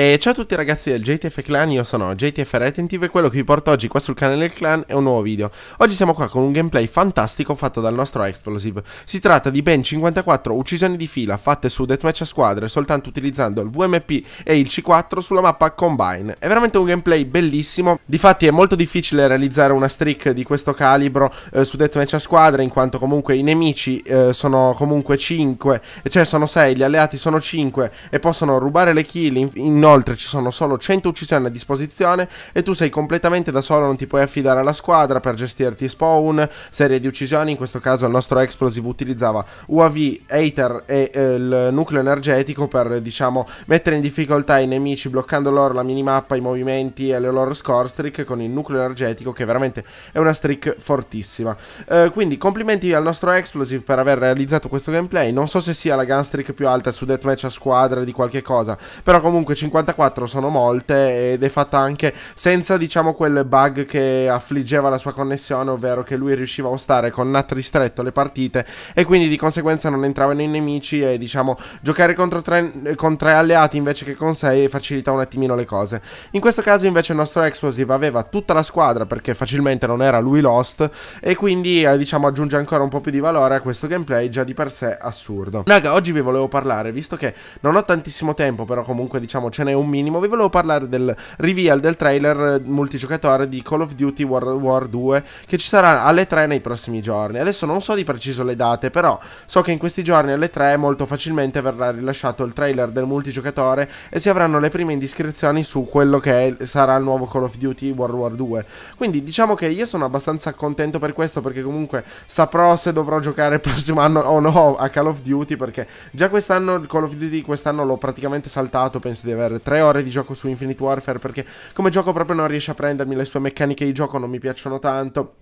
E ciao a tutti ragazzi del JTF Clan, io sono JTF Retentive e quello che vi porto oggi qua sul canale del clan è un nuovo video. Oggi siamo qua con un gameplay fantastico fatto dal nostro Explosive. Si tratta di ben 54 uccisioni di fila fatte su deathmatch a squadre soltanto utilizzando il VMP e il C4 sulla mappa Combine. È veramente un gameplay bellissimo, difatti è molto difficile realizzare una streak di questo calibro eh, su deathmatch a squadre in quanto comunque i nemici eh, sono comunque 5, cioè sono 6, gli alleati sono 5 e possono rubare le kill in, in Inoltre ci sono solo 100 uccisioni a disposizione e tu sei completamente da solo, non ti puoi affidare alla squadra per gestirti spawn, serie di uccisioni, in questo caso il nostro Explosive utilizzava UAV, Aether e eh, il nucleo energetico per diciamo mettere in difficoltà i nemici bloccando loro la minimappa, i movimenti e le loro score streak con il nucleo energetico che veramente è una streak fortissima. Eh, quindi complimenti al nostro Explosive per aver realizzato questo gameplay, non so se sia la gun streak più alta su deathmatch a squadra di qualche cosa, però comunque 50 54 sono molte ed è fatta anche senza diciamo quel bug che affliggeva la sua connessione, ovvero che lui riusciva a stare con NAT ristretto le partite e quindi di conseguenza non entrava nei nemici e diciamo giocare contro tre, con tre alleati invece che con sei facilita un attimino le cose. In questo caso invece il nostro Explosive aveva tutta la squadra perché facilmente non era lui Lost e quindi eh, diciamo aggiunge ancora un po' più di valore a questo gameplay già di per sé assurdo. Raga, oggi vi volevo parlare, visto che non ho tantissimo tempo, però comunque diciamo ce n'è settimana un minimo. Vi volevo parlare del reveal del trailer eh, multigiocatore di Call of Duty World War 2 che ci sarà alle 3 nei prossimi giorni. Adesso non so di preciso le date, però so che in questi giorni alle 3 molto facilmente verrà rilasciato il trailer del multigiocatore e si avranno le prime indiscrezioni su quello che sarà il nuovo Call of Duty World War 2. Quindi diciamo che io sono abbastanza contento per questo perché comunque saprò se dovrò giocare il prossimo anno o no a Call of Duty perché già quest'anno il Call of Duty quest'anno l'ho praticamente saltato, penso di aver Warfare, 3 ore di gioco su Infinite Warfare perché come gioco proprio non riesce a prendermi, le sue meccaniche di gioco non mi piacciono tanto.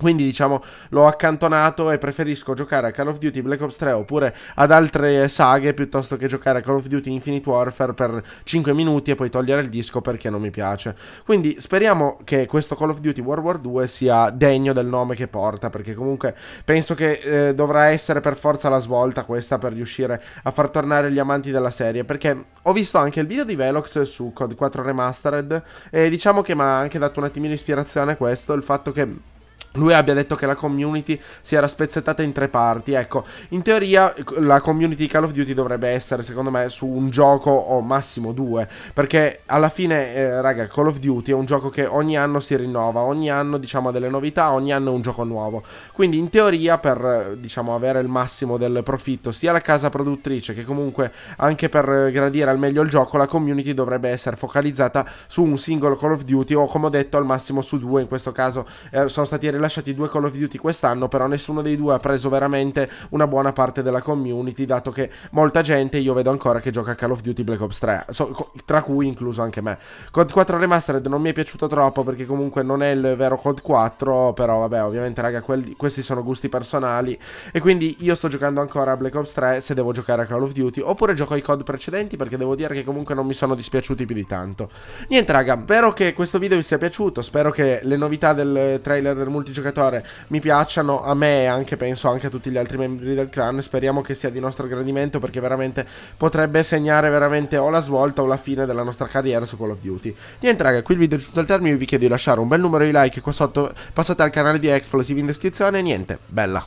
Quindi diciamo l'ho accantonato e preferisco giocare a Call of Duty Black Ops 3 oppure ad altre saghe piuttosto che giocare a Call of Duty Infinite Warfare per 5 minuti e poi togliere il disco perché non mi piace. Quindi speriamo che questo Call of Duty World War 2 sia degno del nome che porta perché comunque penso che eh, dovrà essere per forza la svolta questa per riuscire a far tornare gli amanti della serie perché ho visto anche il video di Velox su Code 4 Remastered e diciamo che mi ha anche dato un attimino ispirazione questo il fatto che lui abbia detto che la community si era spezzettata in tre parti. Ecco, in teoria la community di Call of Duty dovrebbe essere, secondo me, su un gioco o massimo due. Perché alla fine, eh, raga, Call of Duty è un gioco che ogni anno si rinnova, ogni anno diciamo delle novità, ogni anno è un gioco nuovo. Quindi in teoria, per diciamo avere il massimo del profitto, sia la casa produttrice che comunque anche per gradire al meglio il gioco, la community dovrebbe essere focalizzata su un singolo Call of Duty o come ho detto al massimo su due. In questo caso eh, sono stati rilasciati rilasciati due Call of Duty quest'anno, però nessuno dei due ha preso veramente una buona parte della community, dato che molta gente io vedo ancora che gioca a Call of Duty Black Ops 3, so, tra cui incluso anche me. Code 4 Remastered non mi è piaciuto troppo perché comunque non è il vero Code 4, però vabbè, ovviamente raga, quelli, questi sono gusti personali e quindi io sto giocando ancora a Black Ops 3 se devo giocare a Call of Duty, oppure gioco ai COD precedenti perché devo dire che comunque non mi sono dispiaciuti più di tanto. Niente raga, spero che questo video vi sia piaciuto, spero che le novità del trailer del multiplayer di giocatore mi piacciono a me e anche penso anche a tutti gli altri membri del clan. Speriamo che sia di nostro gradimento perché veramente potrebbe segnare veramente o la svolta o la fine della nostra carriera su Call of Duty. Niente raga, qui il video è giunto al termine, vi chiedo di lasciare un bel numero di like qua sotto, passate al canale di Explosive in descrizione e niente, bella!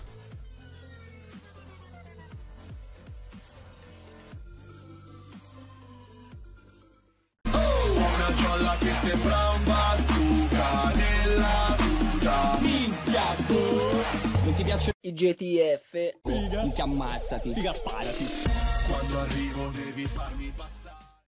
sembrava non ti piace i GTF, figa, ti ammazzati, figa sparati. Quando arrivo devi farmi passare.